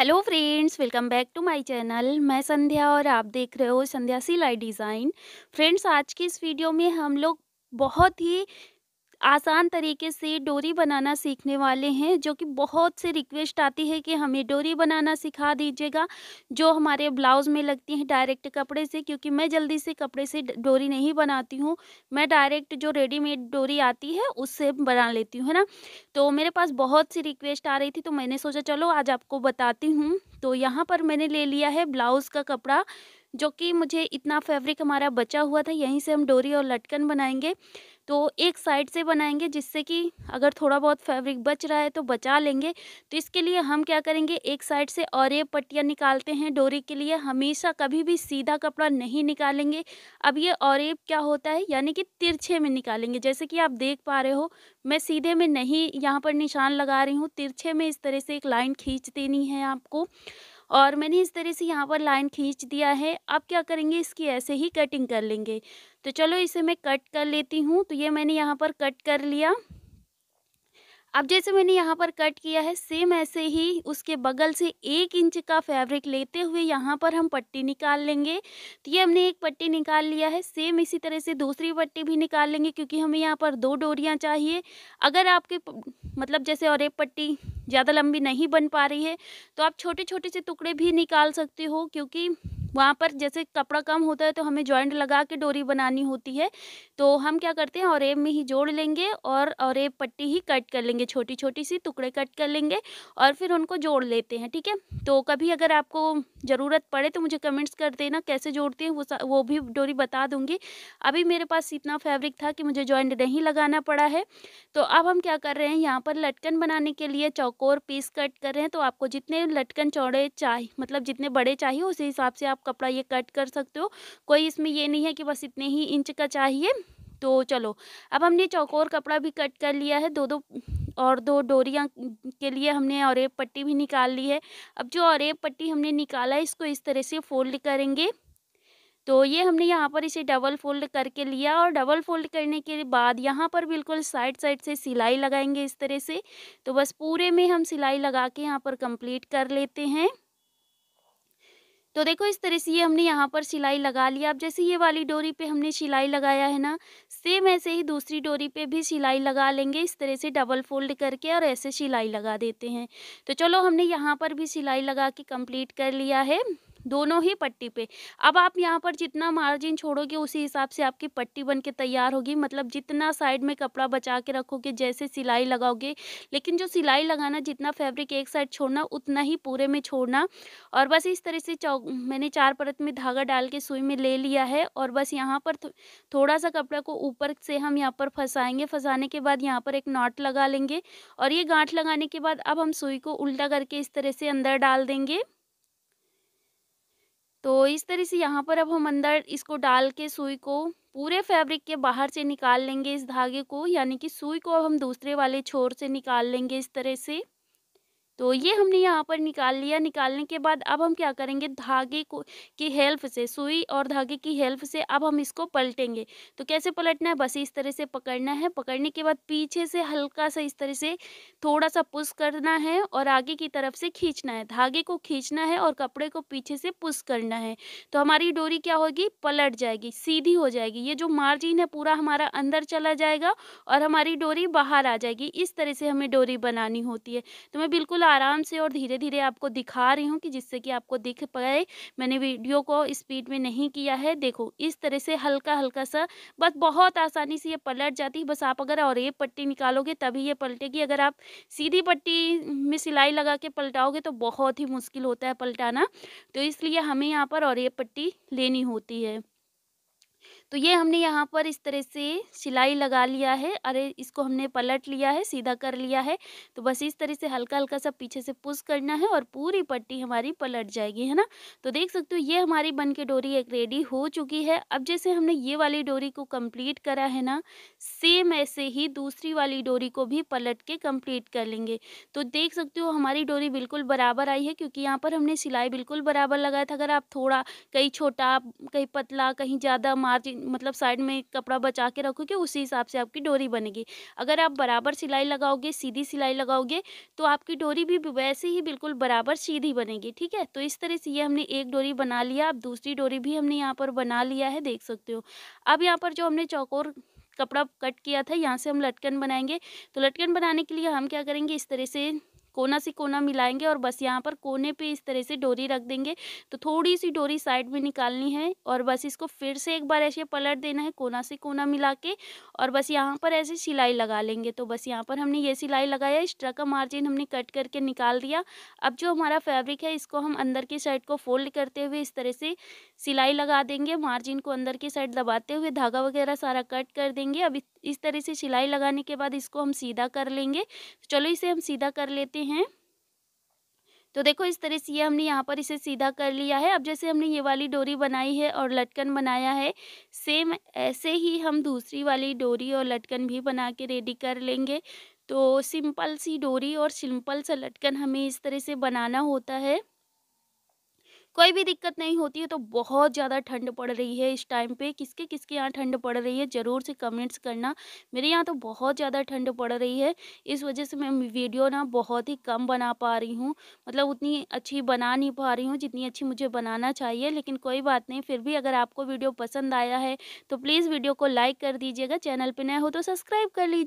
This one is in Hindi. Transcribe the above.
hello friends welcome back to my channel मैं संध्या और आप देख रहे हो संध्या सिलाई डिज़ाइन फ्रेंड्स आज की इस वीडियो में हम लोग बहुत ही आसान तरीके से डोरी बनाना सीखने वाले हैं जो कि बहुत से रिक्वेस्ट आती है कि हमें डोरी बनाना सिखा दीजिएगा जो हमारे ब्लाउज़ में लगती हैं डायरेक्ट कपड़े से क्योंकि मैं जल्दी से कपड़े से डोरी नहीं बनाती हूँ मैं डायरेक्ट जो रेडीमेड डोरी आती है उससे बना लेती हूँ है ना तो मेरे पास बहुत सी रिक्वेस्ट आ रही थी तो मैंने सोचा चलो आज आपको बताती हूँ तो यहाँ पर मैंने ले लिया है ब्लाउज़ का कपड़ा जो कि मुझे इतना फैब्रिक हमारा बचा हुआ था यहीं से हम डोरी और लटकन बनाएंगे तो एक साइड से बनाएंगे जिससे कि अगर थोड़ा बहुत फैब्रिक बच रहा है तो बचा लेंगे तो इसके लिए हम क्या करेंगे एक साइड से और ये पट्टियाँ निकालते हैं डोरी के लिए हमेशा कभी भी सीधा कपड़ा नहीं निकालेंगे अब ये और ये क्या होता है यानी कि तिरछे में निकालेंगे जैसे कि आप देख पा रहे हो मैं सीधे में नहीं यहाँ पर निशान लगा रही हूँ तिरछे में इस तरह से एक लाइन खींच देनी है आपको और मैंने इस तरह से यहाँ पर लाइन खींच दिया है अब क्या करेंगे इसकी ऐसे ही कटिंग कर लेंगे तो चलो इसे मैं कट कर लेती हूँ तो ये मैंने यहाँ पर कट कर लिया अब जैसे मैंने यहाँ पर कट किया है सेम ऐसे ही उसके बगल से एक इंच का फैब्रिक लेते हुए यहाँ पर हम पट्टी निकाल लेंगे तो ये हमने एक पट्टी निकाल लिया है सेम इसी तरह से दूसरी पट्टी भी निकाल लेंगे क्योंकि हमें यहाँ पर दो डोरियाँ चाहिए अगर आपके मतलब जैसे और एक पट्टी ज़्यादा लंबी नहीं बन पा रही है तो आप छोटे छोटे से टुकड़े भी निकाल सकते हो क्योंकि वहाँ पर जैसे कपड़ा कम होता है तो हमें जॉइंट लगा के डोरी बनानी होती है तो हम क्या करते हैं औरेब में ही जोड़ लेंगे और औरेब पट्टी ही कट कर लेंगे छोटी छोटी सी टुकड़े कट कर लेंगे और फिर उनको जोड़ लेते हैं ठीक है तो कभी अगर आपको ज़रूरत पड़े तो मुझे कमेंट्स कर देना कैसे जोड़ते हैं वो वो भी डोरी बता दूँगी अभी मेरे पास इतना फैब्रिक था कि मुझे जॉइंट नहीं लगाना पड़ा है तो अब हम क्या कर रहे हैं यहाँ पर लटकन बनाने के लिए चौकोर पीस कट कर रहे हैं तो आपको जितने लटकन चौड़े चाहिए मतलब जितने बड़े चाहिए उसी हिसाब से आप कपड़ा ये कट कर सकते हो कोई इसमें ये नहीं है कि बस इतने ही इंच का चाहिए तो चलो अब हमने चौकोर कपड़ा भी कट कर लिया है दो दो और दो डोरियाँ के लिए हमने और एक पट्टी भी निकाल ली है अब जो एक पट्टी हमने निकाला है इसको इस तरह से फोल्ड करेंगे तो ये हमने यहाँ पर इसे डबल फोल्ड करके लिया और डबल फोल्ड करने के बाद यहाँ पर बिल्कुल साइड साइड से सिलाई लगाएंगे इस तरह से तो बस पूरे में हम सिलाई लगा के यहाँ पर कंप्लीट कर लेते हैं तो देखो इस तरह से ये हमने यहाँ पर सिलाई लगा लिया अब जैसे ये वाली डोरी पे हमने सिलाई लगाया है ना सेम ऐसे ही दूसरी डोरी पे भी सिलाई लगा लेंगे इस तरह से डबल फोल्ड करके और ऐसे सिलाई लगा देते हैं तो चलो हमने यहाँ पर भी सिलाई लगा के कंप्लीट कर लिया है दोनों ही पट्टी पे अब आप यहाँ पर जितना मार्जिन छोड़ोगे उसी हिसाब से आपकी पट्टी बन के तैयार होगी मतलब जितना साइड में कपड़ा बचा के रखोगे जैसे सिलाई लगाओगे लेकिन जो सिलाई लगाना जितना फैब्रिक एक साइड छोड़ना उतना ही पूरे में छोड़ना और बस इस तरह से चौ मैंने चार परत में धागा डाल के सुई में ले लिया है और बस यहाँ पर थोड़ा सा कपड़ा को ऊपर से हम यहाँ पर फंसाएंगे फंसाने के बाद यहाँ पर एक नॉट लगा लेंगे और ये गांठ लगाने के बाद अब हम सुई को उल्टा करके इस तरह से अंदर डाल देंगे तो इस तरह से यहाँ पर अब हम अंदर इसको डाल के सुई को पूरे फैब्रिक के बाहर से निकाल लेंगे इस धागे को यानी कि सुई को अब हम दूसरे वाले छोर से निकाल लेंगे इस तरह से तो ये हमने यहाँ पर निकाल लिया निकालने के बाद अब हम क्या करेंगे धागे को की हेल्प से सुई और धागे की हेल्प से अब हम इसको पलटेंगे तो कैसे पलटना है बस इस तरह से पकड़ना है पकड़ने के बाद पीछे से हल्का सा इस तरह से थोड़ा सा पुश करना है और आगे की तरफ से खींचना है धागे को खींचना है और कपड़े को पीछे से पुश करना है तो हमारी डोरी क्या होगी पलट जाएगी सीधी हो जाएगी ये जो मार्जिन है पूरा हमारा अंदर चला जाएगा और हमारी डोरी बाहर आ जाएगी इस तरह से हमें डोरी बनानी होती है तो मैं बिल्कुल बिल्कुल आराम से और धीरे धीरे आपको दिखा रही हूँ कि जिससे कि आपको दिख पाए मैंने वीडियो को स्पीड में नहीं किया है देखो इस तरह से हल्का हल्का सा बस बहुत आसानी से ये पलट जाती है बस आप अगर और ये पट्टी निकालोगे तभी ये पलटेगी अगर आप सीधी पट्टी में सिलाई लगा के पलटाओगे तो बहुत ही मुश्किल होता है पलटाना तो इसलिए हमें यहाँ पर और ये पट्टी लेनी होती है तो ये हमने यहाँ पर इस तरह से सिलाई लगा लिया है अरे इसको हमने पलट लिया है सीधा कर लिया है तो बस इस तरह से हल्का हल्का सा पीछे से पुश करना है और पूरी पट्टी हमारी पलट जाएगी है ना तो देख सकते हो ये हमारी बन के डोरी एक रेडी हो चुकी है अब जैसे हमने ये वाली डोरी को कंप्लीट करा है ना सेम ऐसे ही दूसरी वाली डोरी को भी पलट के कम्प्लीट कर लेंगे तो देख सकते हो हमारी डोरी बिल्कुल बराबर आई है क्योंकि यहाँ पर हमने सिलाई बिल्कुल बराबर लगाया था अगर आप थोड़ा कहीं छोटा कहीं पतला कहीं ज़्यादा मार्जिन मतलब साइड में कपड़ा बचा के रखोगे उसी हिसाब से आपकी डोरी बनेगी अगर आप बराबर सिलाई लगाओगे सीधी सिलाई लगाओगे तो आपकी डोरी भी वैसे ही बिल्कुल बराबर सीधी बनेगी ठीक है तो इस तरह से ये हमने एक डोरी बना लिया अब दूसरी डोरी भी हमने यहाँ पर बना लिया है देख सकते हो अब यहाँ पर जो हमने चौकोर कपड़ा कट किया था यहाँ से हम लटकन बनाएंगे तो लटकन बनाने के लिए हम क्या करेंगे इस तरह से कोना से कोना मिलाएंगे और बस यहाँ पर कोने पे इस तरह से डोरी रख देंगे तो थोड़ी सी डोरी साइड में निकालनी है और बस इसको फिर से एक बार ऐसे पलट देना है कोना से कोना मिला के और बस यहाँ पर ऐसे सिलाई लगा लेंगे तो बस यहाँ पर हमने ये सिलाई लगाया एक्स्ट्रा का मार्जिन हमने कट करके निकाल दिया अब जो हमारा फैब्रिक है इसको हम अंदर की साइड को फोल्ड करते हुए इस तरह से सिलाई लगा देंगे मार्जिन को अंदर की साइड दबाते हुए धागा वगैरह सारा कट कर देंगे अब इस तरह से सिलाई लगाने के बाद इसको हम सीधा कर लेंगे तो चलो इसे हम सीधा कर लेते हैं हैं तो देखो इस तरह से ये हमने यहाँ पर इसे सीधा कर लिया है अब जैसे हमने ये वाली डोरी बनाई है और लटकन बनाया है सेम ऐसे ही हम दूसरी वाली डोरी और लटकन भी बना के रेडी कर लेंगे तो सिंपल सी डोरी और सिंपल सा लटकन हमें इस तरह से बनाना होता है कोई भी दिक्कत नहीं होती है तो बहुत ज़्यादा ठंड पड़ रही है इस टाइम पे किसके किसके यहाँ ठंड पड़ रही है ज़रूर से कमेंट्स करना मेरे यहाँ तो बहुत ज़्यादा ठंड पड़ रही है इस वजह से मैं वीडियो ना बहुत ही कम बना पा रही हूँ मतलब उतनी अच्छी बना नहीं पा रही हूँ जितनी अच्छी मुझे बनाना चाहिए लेकिन कोई बात नहीं फिर भी अगर आपको वीडियो पसंद आया है तो प्लीज़ वीडियो को लाइक कर दीजिएगा चैनल पर नए हो तो सब्सक्राइब कर लीजिए